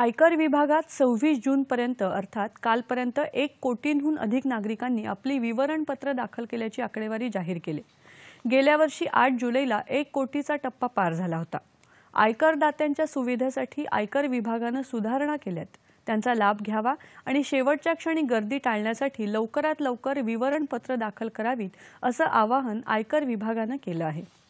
आयकर विभागात सव्वीस जूनपर्यंत अर्थात कालपर्यंत एक कोटींहून अधिक नागरिकांनी आपली विवरणपत्र दाखल केल्याची आकडेवारी जाहीर केली गेल्या वर्षी आठ जुलैला एक कोटीचा टप्पा पार झाला होता आयकरदात्यांच्या सुविधेसाठी आयकर विभागानं सुधारणा केल्यात त्यांचा लाभ घ्यावा आणि शेवटच्या क्षणी गर्दी टाळण्यासाठी लवकरात लवकर विवरणपत्र दाखल करावीत असं आवाहन आयकर विभागानं केलं आहे